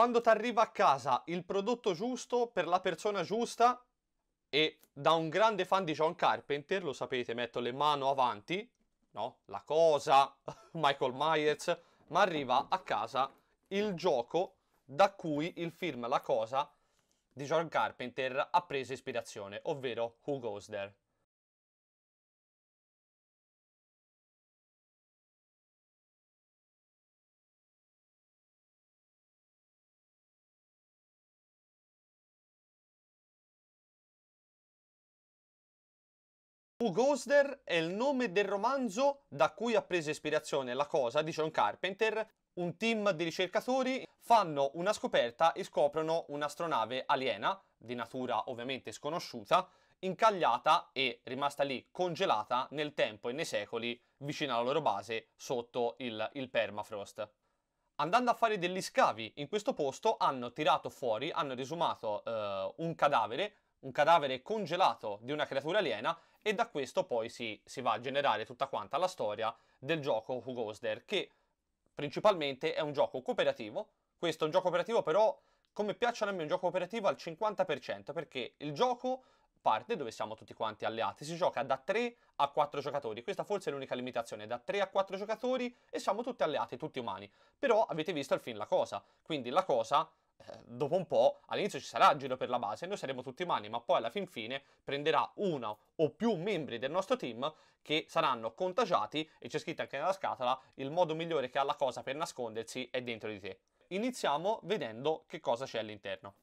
Quando ti arriva a casa il prodotto giusto per la persona giusta, e da un grande fan di John Carpenter, lo sapete, metto le mani avanti, no? La cosa, Michael Myers, ma arriva a casa il gioco da cui il film La cosa di John Carpenter ha preso ispirazione, ovvero Who Goes There. Ghostner è il nome del romanzo da cui ha preso ispirazione la cosa di John Carpenter. Un team di ricercatori fanno una scoperta e scoprono un'astronave aliena, di natura ovviamente sconosciuta, incagliata e rimasta lì congelata nel tempo e nei secoli vicino alla loro base sotto il, il permafrost. Andando a fare degli scavi in questo posto hanno tirato fuori, hanno risumato eh, un cadavere un cadavere congelato di una creatura aliena e da questo poi si, si va a generare tutta quanta la storia del gioco Who Goes There, che principalmente è un gioco cooperativo. Questo è un gioco operativo però, come piacciono a me, è un gioco operativo al 50%, perché il gioco parte dove siamo tutti quanti alleati. Si gioca da 3 a 4 giocatori, questa forse è l'unica limitazione, da 3 a 4 giocatori e siamo tutti alleati, tutti umani. Però avete visto al film la cosa, quindi la cosa eh, dopo un po' all'inizio ci sarà il giro per la base, noi saremo tutti umani, ma poi alla fin fine prenderà una o più membri del nostro team che saranno contagiati e c'è scritto anche nella scatola il modo migliore che ha la cosa per nascondersi è dentro di te. Iniziamo vedendo che cosa c'è all'interno.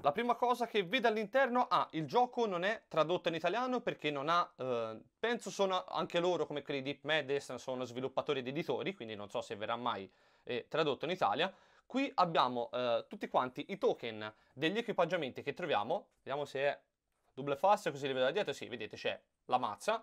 La prima cosa che vedo all'interno, ah, il gioco non è tradotto in italiano perché non ha, eh, penso sono anche loro come quelli di DeepMed, sono sviluppatori ed editori, quindi non so se verrà mai eh, tradotto in Italia, Qui abbiamo eh, tutti quanti i token degli equipaggiamenti che troviamo. Vediamo se è double fast, così li vedo da dietro. Sì, vedete c'è la mazza,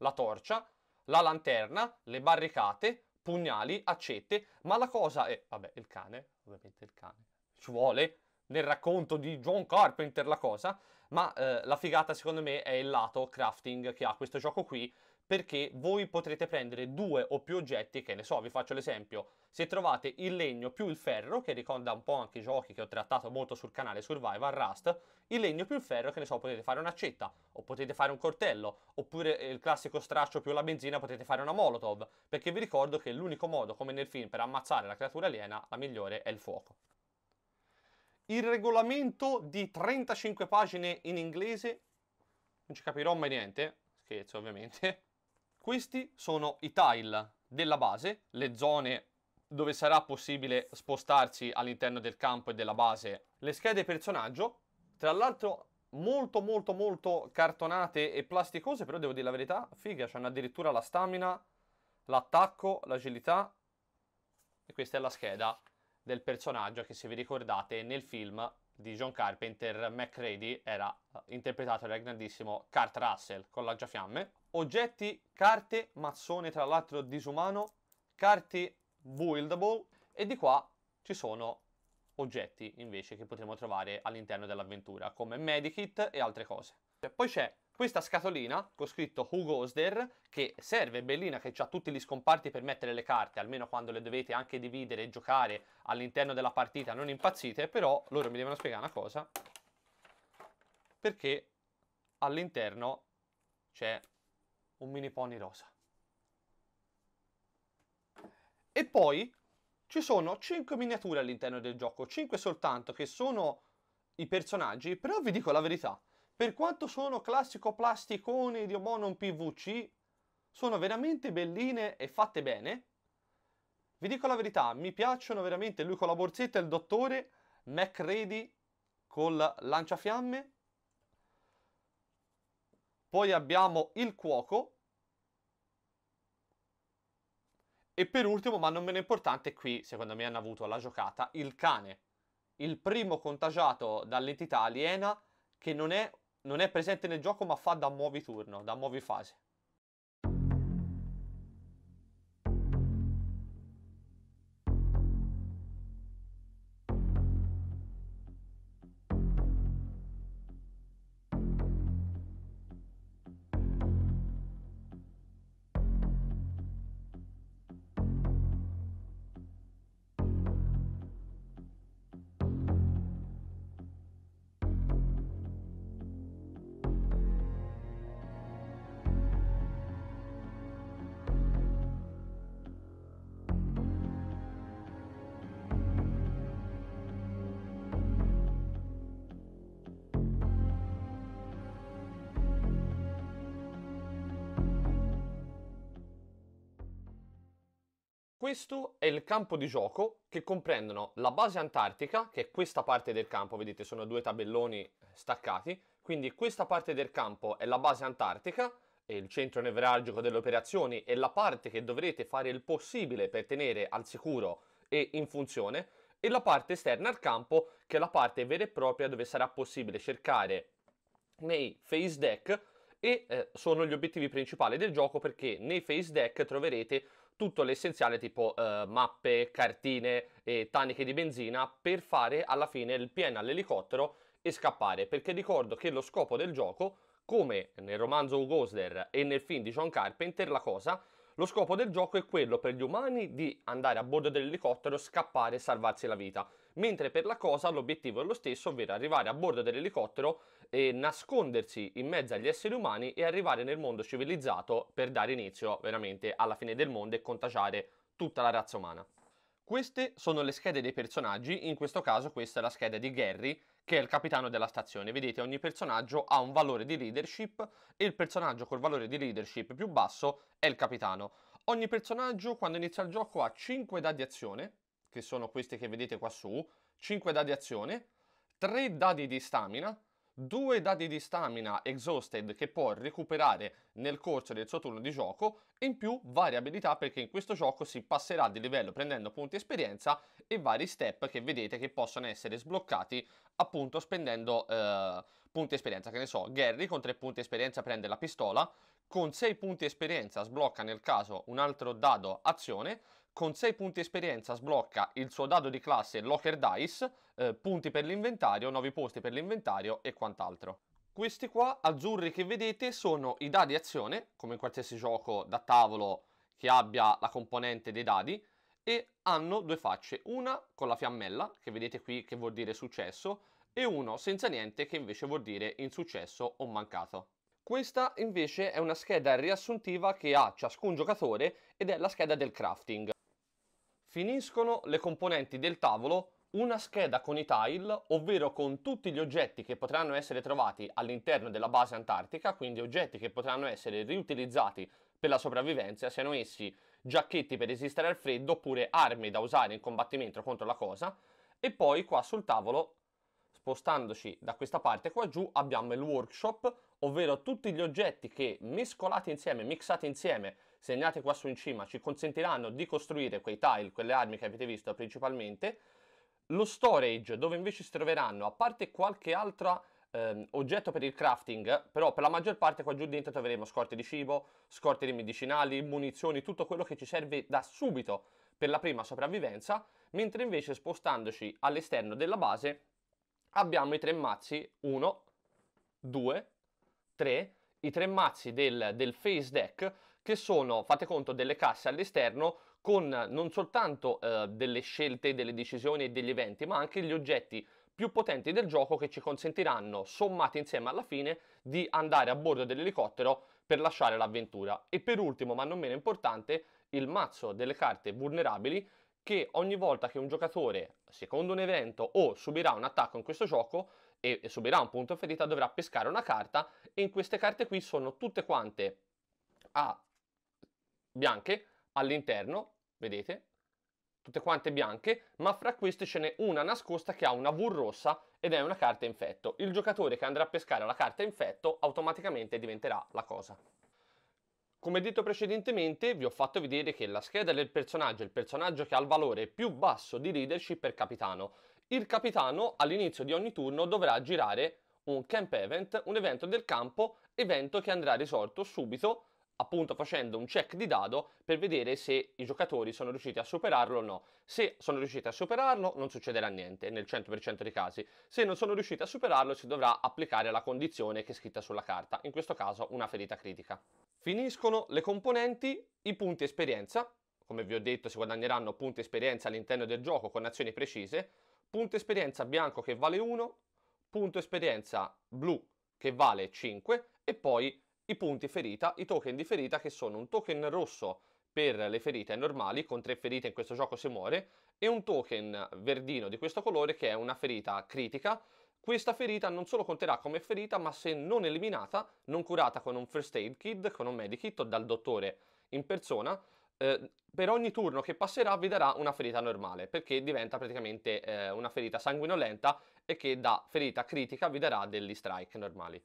la torcia, la lanterna, le barricate, pugnali, accette. Ma la cosa è... Vabbè, il cane, ovviamente il cane. Ci vuole nel racconto di John Carpenter la cosa, ma eh, la figata secondo me è il lato crafting che ha questo gioco qui, perché voi potrete prendere due o più oggetti, che ne so, vi faccio l'esempio, se trovate il legno più il ferro, che ricorda un po' anche i giochi che ho trattato molto sul canale Survival Rust, il legno più il ferro, che ne so, potete fare un'accetta, o potete fare un cortello, oppure eh, il classico straccio più la benzina potete fare una molotov, perché vi ricordo che l'unico modo, come nel film, per ammazzare la creatura aliena, la migliore è il fuoco il regolamento di 35 pagine in inglese, non ci capirò mai niente, scherzo ovviamente. Questi sono i tile della base, le zone dove sarà possibile spostarsi all'interno del campo e della base, le schede personaggio, tra l'altro molto molto molto cartonate e plasticose, però devo dire la verità, figa, c'hanno addirittura la stamina, l'attacco, l'agilità e questa è la scheda del personaggio che se vi ricordate nel film di John Carpenter, McCready era eh, interpretato dal grandissimo Kurt Russell con lanciafiamme. Oggetti, carte, mazzone tra l'altro disumano, carte buildable e di qua ci sono oggetti invece che potremo trovare all'interno dell'avventura come medikit e altre cose. Poi c'è questa scatolina con scritto Who Goes There, che serve, è bellina, che ha tutti gli scomparti per mettere le carte, almeno quando le dovete anche dividere e giocare all'interno della partita, non impazzite, però loro mi devono spiegare una cosa, perché all'interno c'è un mini pony rosa. E poi ci sono 5 miniature all'interno del gioco, 5 soltanto, che sono i personaggi, però vi dico la verità, per quanto sono classico plasticone di Omonon PVC, sono veramente belline e fatte bene. Vi dico la verità, mi piacciono veramente lui con la borsetta e il dottore, MacReady con lanciafiamme. Poi abbiamo il cuoco. E per ultimo, ma non meno importante, qui secondo me hanno avuto la giocata, il cane. Il primo contagiato dall'entità aliena che non è non è presente nel gioco ma fa da muovi turno, da muovi fase. questo è il campo di gioco che comprendono la base antartica, che è questa parte del campo, vedete sono due tabelloni staccati, quindi questa parte del campo è la base antartica, il centro nevralgico delle operazioni e la parte che dovrete fare il possibile per tenere al sicuro e in funzione, e la parte esterna al campo, che è la parte vera e propria dove sarà possibile cercare nei face deck e eh, sono gli obiettivi principali del gioco perché nei face deck troverete tutto l'essenziale tipo eh, mappe, cartine e taniche di benzina per fare alla fine il pieno all'elicottero e scappare, perché ricordo che lo scopo del gioco, come nel romanzo Ghostler e nel film di John Carpenter, la cosa, lo scopo del gioco è quello per gli umani di andare a bordo dell'elicottero, scappare e salvarsi la vita mentre per la cosa l'obiettivo è lo stesso, ovvero arrivare a bordo dell'elicottero e nascondersi in mezzo agli esseri umani e arrivare nel mondo civilizzato per dare inizio veramente alla fine del mondo e contagiare tutta la razza umana. Queste sono le schede dei personaggi, in questo caso questa è la scheda di Gary, che è il capitano della stazione. Vedete, ogni personaggio ha un valore di leadership e il personaggio col valore di leadership più basso è il capitano. Ogni personaggio quando inizia il gioco ha 5 dadi azione, che sono queste che vedete qua su, 5 dadi azione, 3 dadi di stamina, 2 dadi di stamina exhausted che può recuperare nel corso del suo turno di gioco in più varie abilità perché in questo gioco si passerà di livello prendendo punti esperienza e vari step che vedete che possono essere sbloccati appunto spendendo eh, punti esperienza che ne so Gary con 3 punti esperienza prende la pistola con 6 punti esperienza sblocca nel caso un altro dado azione con 6 punti esperienza sblocca il suo dado di classe Locker Dice, eh, punti per l'inventario, 9 posti per l'inventario e quant'altro. Questi qua, azzurri che vedete, sono i dadi azione, come in qualsiasi gioco da tavolo che abbia la componente dei dadi, e hanno due facce, una con la fiammella, che vedete qui che vuol dire successo, e uno senza niente che invece vuol dire insuccesso o mancato. Questa invece è una scheda riassuntiva che ha ciascun giocatore ed è la scheda del crafting. Finiscono le componenti del tavolo una scheda con i tile, ovvero con tutti gli oggetti che potranno essere trovati all'interno della base antartica, quindi oggetti che potranno essere riutilizzati per la sopravvivenza, siano essi giacchetti per resistere al freddo oppure armi da usare in combattimento contro la cosa. E poi qua sul tavolo, spostandoci da questa parte qua giù, abbiamo il workshop, ovvero tutti gli oggetti che mescolati insieme, mixati insieme, segnate qua su in cima ci consentiranno di costruire quei tile, quelle armi che avete visto principalmente, lo storage dove invece si troveranno, a parte qualche altro ehm, oggetto per il crafting, però per la maggior parte qua giù dentro troveremo scorte di cibo, scorte di medicinali, munizioni, tutto quello che ci serve da subito per la prima sopravvivenza, mentre invece spostandoci all'esterno della base abbiamo i tre mazzi 1, 2, 3, i tre mazzi del, del face deck che sono, fate conto, delle casse all'esterno con non soltanto eh, delle scelte, delle decisioni e degli eventi, ma anche gli oggetti più potenti del gioco che ci consentiranno, sommati insieme alla fine, di andare a bordo dell'elicottero per lasciare l'avventura. E per ultimo, ma non meno importante, il mazzo delle carte vulnerabili che ogni volta che un giocatore, secondo un evento, o subirà un attacco in questo gioco e, e subirà un punto ferita, dovrà pescare una carta e in queste carte qui sono tutte quante a bianche all'interno, vedete? Tutte quante bianche, ma fra queste ce n'è una nascosta che ha una V rossa ed è una carta infetto. Il giocatore che andrà a pescare la carta infetto automaticamente diventerà la cosa. Come detto precedentemente, vi ho fatto vedere che la scheda del personaggio è il personaggio che ha il valore più basso di leadership per capitano. Il capitano all'inizio di ogni turno dovrà girare un camp event, un evento del campo, evento che andrà risolto subito appunto facendo un check di dado per vedere se i giocatori sono riusciti a superarlo o no. Se sono riusciti a superarlo non succederà niente nel 100% dei casi, se non sono riusciti a superarlo si dovrà applicare la condizione che è scritta sulla carta, in questo caso una ferita critica. Finiscono le componenti, i punti esperienza, come vi ho detto si guadagneranno punti esperienza all'interno del gioco con azioni precise, punto esperienza bianco che vale 1, punto esperienza blu che vale 5 e poi i punti ferita, i token di ferita che sono un token rosso per le ferite normali, con tre ferite in questo gioco si muore, e un token verdino di questo colore che è una ferita critica. Questa ferita non solo conterà come ferita, ma se non eliminata, non curata con un first aid kit, con un medikit o dal dottore in persona, eh, per ogni turno che passerà vi darà una ferita normale, perché diventa praticamente eh, una ferita sanguinolenta e che da ferita critica vi darà degli strike normali.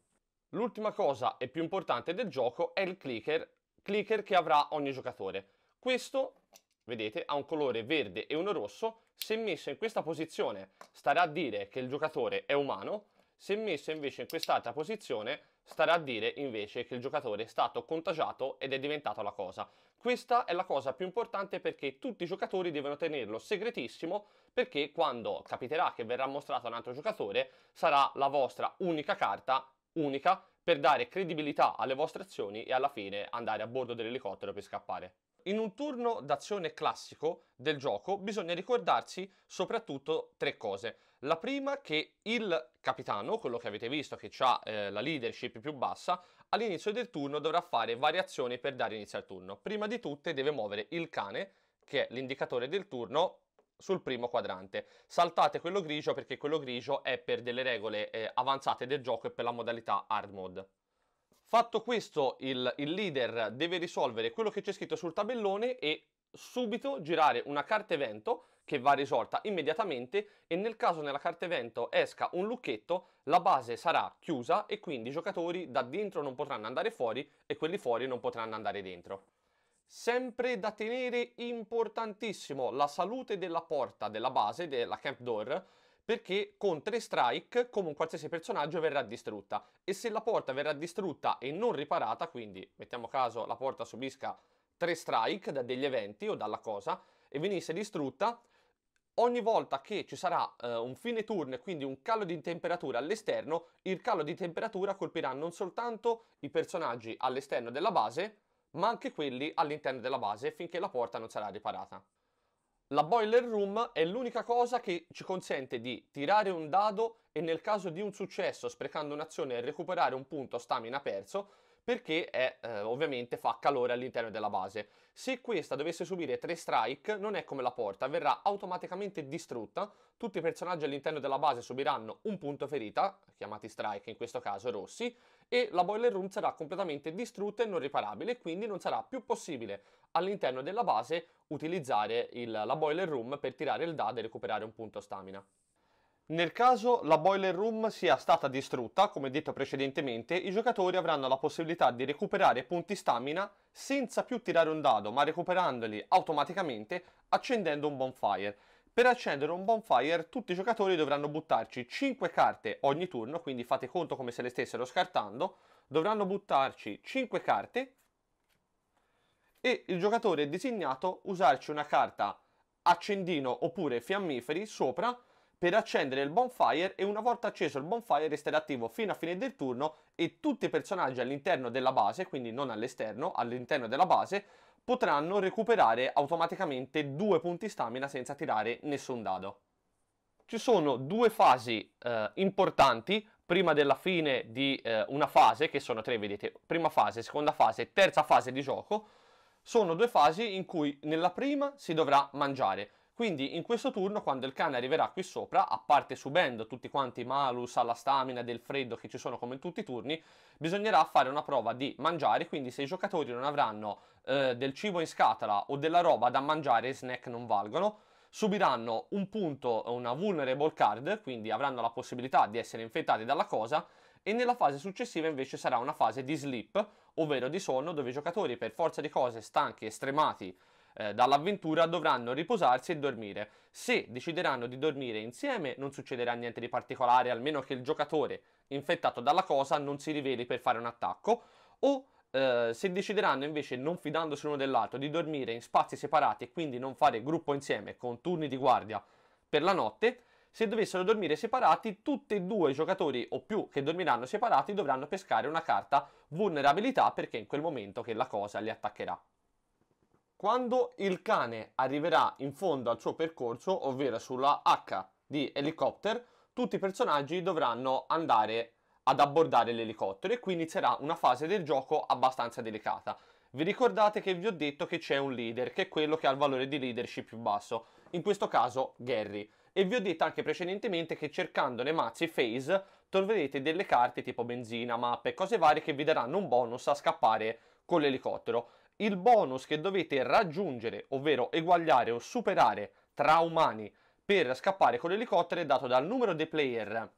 L'ultima cosa e più importante del gioco è il clicker, clicker che avrà ogni giocatore. Questo, vedete, ha un colore verde e uno rosso. Se messo in questa posizione starà a dire che il giocatore è umano, se messo invece in quest'altra posizione starà a dire invece che il giocatore è stato contagiato ed è diventato la cosa. Questa è la cosa più importante perché tutti i giocatori devono tenerlo segretissimo perché quando capiterà che verrà mostrato a un altro giocatore sarà la vostra unica carta unica per dare credibilità alle vostre azioni e alla fine andare a bordo dell'elicottero per scappare. In un turno d'azione classico del gioco bisogna ricordarsi soprattutto tre cose. La prima che il capitano, quello che avete visto che ha eh, la leadership più bassa, all'inizio del turno dovrà fare varie azioni per dare inizio al turno. Prima di tutte deve muovere il cane, che è l'indicatore del turno, sul primo quadrante. Saltate quello grigio perché quello grigio è per delle regole eh, avanzate del gioco e per la modalità hard mode. Fatto questo, il, il leader deve risolvere quello che c'è scritto sul tabellone e subito girare una carta evento che va risolta immediatamente e nel caso nella carta evento esca un lucchetto la base sarà chiusa e quindi i giocatori da dentro non potranno andare fuori e quelli fuori non potranno andare dentro. Sempre da tenere importantissimo la salute della porta della base, della camp door, perché con tre strike, come un qualsiasi personaggio, verrà distrutta. E se la porta verrà distrutta e non riparata, quindi mettiamo caso la porta subisca tre strike da degli eventi o dalla cosa, e venisse distrutta, ogni volta che ci sarà eh, un fine turno, quindi un calo di temperatura all'esterno, il calo di temperatura colpirà non soltanto i personaggi all'esterno della base, ma anche quelli all'interno della base finché la porta non sarà riparata. La boiler room è l'unica cosa che ci consente di tirare un dado e nel caso di un successo sprecando un'azione e recuperare un punto stamina perso, perché è, eh, ovviamente fa calore all'interno della base. Se questa dovesse subire 3 strike non è come la porta, verrà automaticamente distrutta, tutti i personaggi all'interno della base subiranno un punto ferita, chiamati strike in questo caso rossi, e la boiler room sarà completamente distrutta e non riparabile, quindi non sarà più possibile all'interno della base utilizzare il, la boiler room per tirare il dado e recuperare un punto stamina. Nel caso la boiler room sia stata distrutta, come detto precedentemente, i giocatori avranno la possibilità di recuperare punti stamina senza più tirare un dado, ma recuperandoli automaticamente accendendo un bonfire. Per accendere un bonfire tutti i giocatori dovranno buttarci 5 carte ogni turno, quindi fate conto come se le stessero scartando, dovranno buttarci 5 carte e il giocatore designato usarci una carta accendino oppure fiammiferi sopra per accendere il bonfire e una volta acceso il bonfire resterà attivo fino a fine del turno e tutti i personaggi all'interno della base, quindi non all'esterno, all'interno della base, potranno recuperare automaticamente due punti stamina senza tirare nessun dado. Ci sono due fasi eh, importanti prima della fine di eh, una fase, che sono tre, vedete, prima fase, seconda fase, terza fase di gioco, sono due fasi in cui nella prima si dovrà mangiare. Quindi in questo turno quando il cane arriverà qui sopra, a parte subendo tutti quanti i malus alla stamina del freddo che ci sono come in tutti i turni, bisognerà fare una prova di mangiare, quindi se i giocatori non avranno eh, del cibo in scatola o della roba da mangiare, i snack non valgono, subiranno un punto, una vulnerable card, quindi avranno la possibilità di essere infettati dalla cosa, e nella fase successiva invece sarà una fase di sleep, ovvero di sonno, dove i giocatori per forza di cose stanchi e stremati eh, dall'avventura dovranno riposarsi e dormire. Se decideranno di dormire insieme non succederà niente di particolare, almeno che il giocatore infettato dalla cosa non si riveli per fare un attacco, o eh, se decideranno invece, non fidandosi l'uno dell'altro, di dormire in spazi separati e quindi non fare gruppo insieme con turni di guardia per la notte, se dovessero dormire separati, tutti e due i giocatori o più che dormiranno separati dovranno pescare una carta vulnerabilità perché è in quel momento che la cosa li attaccherà. Quando il cane arriverà in fondo al suo percorso, ovvero sulla H di Helicopter, tutti i personaggi dovranno andare ad abbordare l'elicottero e qui inizierà una fase del gioco abbastanza delicata. Vi ricordate che vi ho detto che c'è un leader, che è quello che ha il valore di leadership più basso, in questo caso Gary. E vi ho detto anche precedentemente che cercando le mazze phase troverete delle carte tipo benzina, mappe, cose varie che vi daranno un bonus a scappare con l'elicottero il bonus che dovete raggiungere, ovvero eguagliare o superare tra umani per scappare con l'elicottero è dato dal numero dei player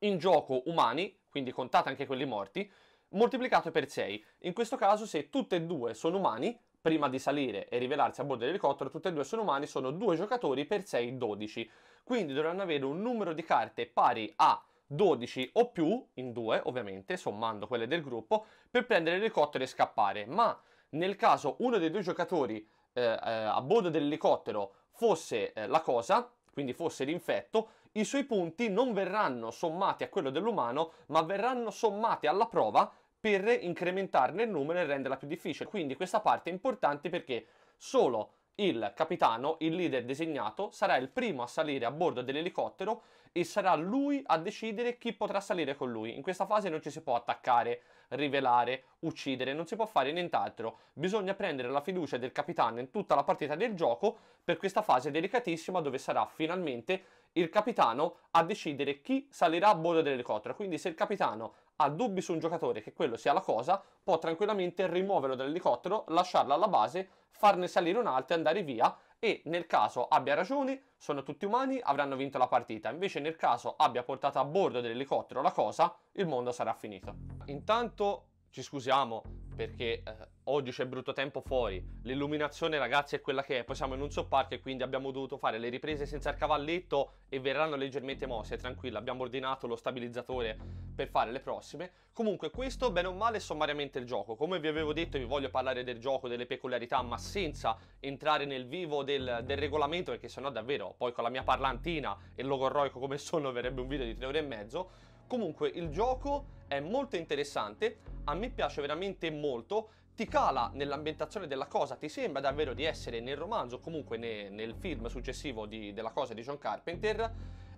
in gioco umani, quindi contate anche quelli morti, moltiplicato per 6. In questo caso se tutte e due sono umani, prima di salire e rivelarsi a bordo dell'elicottero, tutte e due sono umani, sono due giocatori per 6, 12. Quindi dovranno avere un numero di carte pari a 12 o più, in due ovviamente, sommando quelle del gruppo, per prendere l'elicottero e scappare. Ma nel caso uno dei due giocatori eh, eh, a bordo dell'elicottero fosse eh, la cosa, quindi fosse l'infetto, i suoi punti non verranno sommati a quello dell'umano, ma verranno sommati alla prova per incrementarne il numero e renderla più difficile. Quindi questa parte è importante perché solo il capitano, il leader designato, sarà il primo a salire a bordo dell'elicottero e sarà lui a decidere chi potrà salire con lui. In questa fase non ci si può attaccare, rivelare, uccidere, non si può fare nient'altro. Bisogna prendere la fiducia del capitano in tutta la partita del gioco per questa fase delicatissima dove sarà finalmente il capitano a decidere chi salirà a bordo dell'elicottero. Quindi se il capitano ha dubbi su un giocatore che quello sia la cosa, può tranquillamente rimuoverlo dall'elicottero, lasciarlo alla base, farne salire un altro e andare via e nel caso abbia ragioni, sono tutti umani, avranno vinto la partita. Invece nel caso abbia portato a bordo dell'elicottero la cosa, il mondo sarà finito. Intanto ci scusiamo perché eh, oggi c'è brutto tempo fuori, l'illuminazione ragazzi è quella che è, poi siamo in un sopparco e quindi abbiamo dovuto fare le riprese senza il cavalletto e verranno leggermente mosse, tranquilla, abbiamo ordinato lo stabilizzatore per fare le prossime. Comunque questo bene o male è sommariamente il gioco, come vi avevo detto vi voglio parlare del gioco, delle peculiarità, ma senza entrare nel vivo del, del regolamento perché sennò davvero poi con la mia parlantina e logorroico come sono verrebbe un video di tre ore e mezzo, Comunque il gioco è molto interessante, a me piace veramente molto, ti cala nell'ambientazione della cosa, ti sembra davvero di essere nel romanzo, comunque ne, nel film successivo di, della cosa di John Carpenter,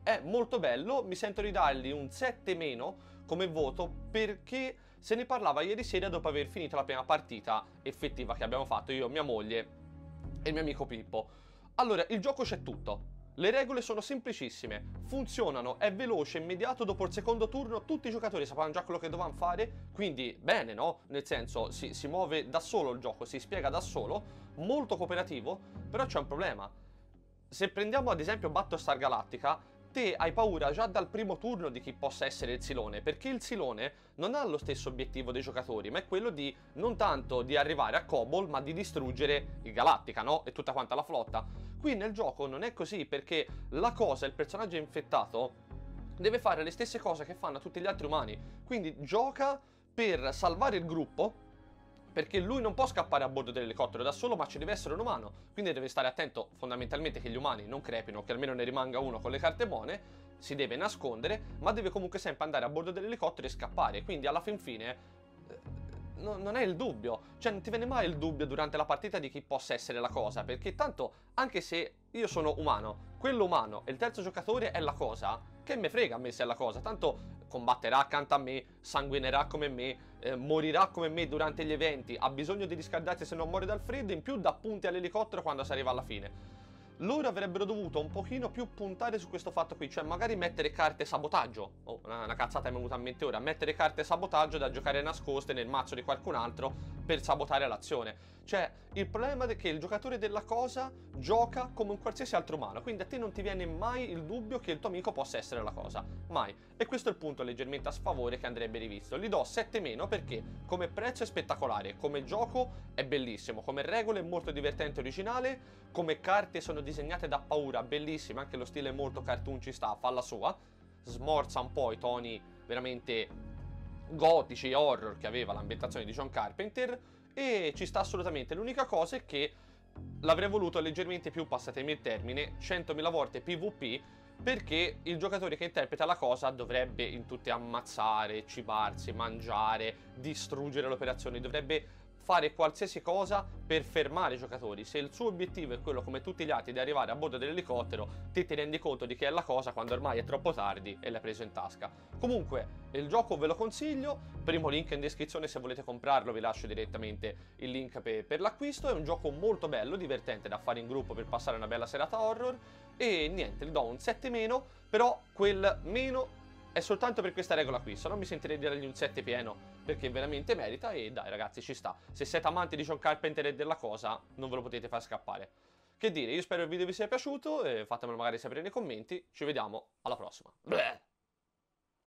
è molto bello, mi sento di dargli un 7 meno come voto perché se ne parlava ieri sera dopo aver finito la prima partita effettiva che abbiamo fatto io, mia moglie e il mio amico Pippo. Allora, il gioco c'è tutto, le regole sono semplicissime, funzionano, è veloce, immediato, dopo il secondo turno tutti i giocatori sapranno già quello che dovranno fare, quindi bene, no? Nel senso, si, si muove da solo il gioco, si spiega da solo, molto cooperativo, però c'è un problema. Se prendiamo ad esempio Battlestar Galactica, te hai paura già dal primo turno di chi possa essere il silone, perché il silone non ha lo stesso obiettivo dei giocatori, ma è quello di non tanto di arrivare a Cobol, ma di distruggere il Galattica, no? E tutta quanta la flotta. Qui nel gioco non è così, perché la cosa, il personaggio infettato, deve fare le stesse cose che fanno a tutti gli altri umani. Quindi gioca per salvare il gruppo, perché lui non può scappare a bordo dell'elicottero da solo, ma ci deve essere un umano, quindi deve stare attento fondamentalmente che gli umani non crepino, che almeno ne rimanga uno con le carte buone, si deve nascondere, ma deve comunque sempre andare a bordo dell'elicottero e scappare, quindi alla fin fine eh, No, non è il dubbio, cioè non ti viene mai il dubbio durante la partita di chi possa essere la cosa, perché tanto anche se io sono umano, quello umano e il terzo giocatore è la cosa, che me frega a me se è la cosa, tanto combatterà accanto a me, sanguinerà come me, eh, morirà come me durante gli eventi, ha bisogno di riscaldarsi se non muore dal freddo, in più dà punti all'elicottero quando si arriva alla fine. Loro avrebbero dovuto un pochino più puntare su questo fatto qui, cioè magari mettere carte sabotaggio, oh, una, una cazzata è venuta a mente ora, mettere carte sabotaggio da giocare nascoste nel mazzo di qualcun altro per sabotare l'azione cioè, il problema è che il giocatore della cosa gioca come un qualsiasi altro umano, quindi a te non ti viene mai il dubbio che il tuo amico possa essere la cosa, mai. E questo è il punto leggermente a sfavore che andrebbe rivisto. Gli do 7 meno perché come prezzo è spettacolare, come gioco è bellissimo, come regole è molto divertente e originale, come carte sono disegnate da paura, bellissime, anche lo stile è molto cartoon ci sta, fa la sua, smorza un po' i toni veramente gotici e horror che aveva l'ambientazione di John Carpenter, e ci sta assolutamente. L'unica cosa è che l'avrei voluto leggermente più, passatemi il termine, 100.000 volte PvP perché il giocatore che interpreta la cosa dovrebbe in tutte ammazzare, cibarsi, mangiare, distruggere l'operazione, dovrebbe fare qualsiasi cosa per fermare i giocatori. Se il suo obiettivo è quello, come tutti gli altri, di arrivare a bordo dell'elicottero, ti ti rendi conto di che è la cosa quando ormai è troppo tardi e l'hai preso in tasca. Comunque, il gioco ve lo consiglio, primo link in descrizione se volete comprarlo, vi lascio direttamente il link per, per l'acquisto. È un gioco molto bello, divertente da fare in gruppo per passare una bella serata horror. E niente, gli do un 7 meno, però quel meno è soltanto per questa regola qui, se no mi sentirei di dargli un 7 pieno, perché veramente merita e dai ragazzi ci sta. Se siete amanti di John Carpenter e della cosa, non ve lo potete far scappare. Che dire, io spero il video vi sia piaciuto, fatemelo magari sapere nei commenti, ci vediamo alla prossima. Bleh.